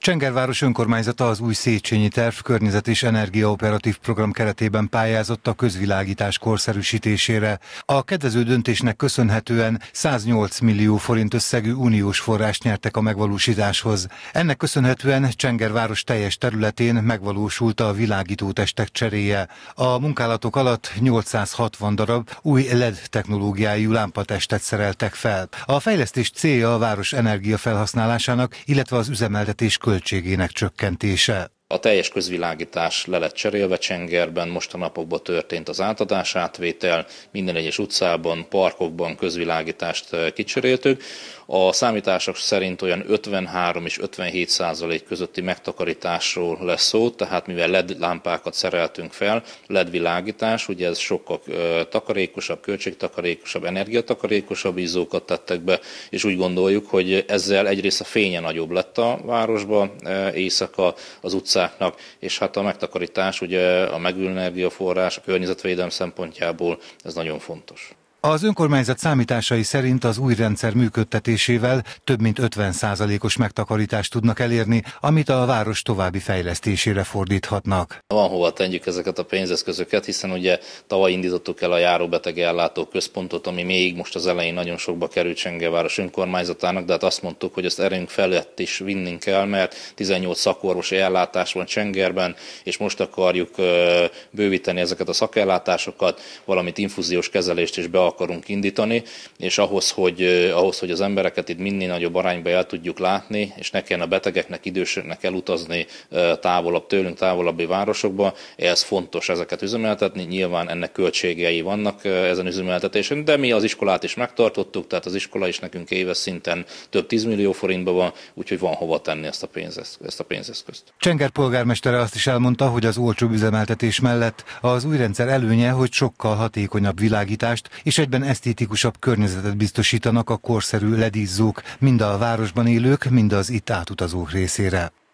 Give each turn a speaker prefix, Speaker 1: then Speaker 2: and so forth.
Speaker 1: Csengerváros önkormányzata az új Széchenyi terv környezet és energiaoperatív program keretében pályázott a közvilágítás korszerűsítésére. A kedvező döntésnek köszönhetően 108 millió forint összegű uniós forrást nyertek a megvalósításhoz. Ennek köszönhetően Csengerváros teljes területén megvalósult a világítótestek cseréje. A munkálatok alatt 860 darab új LED technológiájú lámpatestet szereltek fel. A fejlesztés célja a város energiafelhasználásának, illetve az üzemeltetés költségének csökkentése.
Speaker 2: A teljes közvilágítás le lett cserélve Csengerben, most a napokban történt az átadás átvétel, minden egyes utcában, parkokban közvilágítást eh, kicseréltük. A számítások szerint olyan 53 és 57 százalék közötti megtakarításról lesz szó, tehát mivel LED lámpákat szereltünk fel, LED világítás, ugye ez sokkal eh, takarékosabb, költségtakarékosabb, energiatakarékosabb izzókat tettek be, és úgy gondoljuk, hogy ezzel egyrészt a fénye nagyobb lett a városba, eh, éjszaka az utcában utcáknak, és hát a megtakarítás, ugye a megülő energiaforrás, a környezetvédelem szempontjából ez nagyon fontos.
Speaker 1: Az önkormányzat számításai szerint az új rendszer működtetésével több mint 50%-os megtakarítást tudnak elérni, amit a város további fejlesztésére fordíthatnak.
Speaker 2: Van hova tenjük ezeket a pénzeszközöket, hiszen ugye tavaly indítottuk el a járóbeteg ellátó központot, ami még most az elején nagyon sokba került Csengeváros önkormányzatának, de hát azt mondtuk, hogy ezt erőnk felett is vinnünk kell, mert 18 szakorvosi ellátás van Csengerben, és most akarjuk bővíteni ezeket a szakellátásokat, valamint infúziós kezelést is be akarunk indítani, és ahhoz, hogy, ahhoz, hogy az embereket itt minél nagyobb arányba el tudjuk látni, és ne kelljen a betegeknek, idősöknek elutazni távolabb tőlünk, távolabbi városokba, ez fontos ezeket üzemeltetni, nyilván ennek költségei vannak ezen üzemeltetésen, de mi az iskolát is megtartottuk, tehát az iskola is nekünk éves szinten több 10 millió forintba van, úgyhogy van hova tenni ezt a, pénzesz, ezt a pénzeszközt.
Speaker 1: Csenger polgármestere azt is elmondta, hogy az olcsó üzemeltetés mellett az új rendszer előnye, hogy sokkal hatékonyabb világítást és és egyben esztétikusabb környezetet biztosítanak a korszerű ledizzók, mind a városban élők, mind az itt átutazók részére.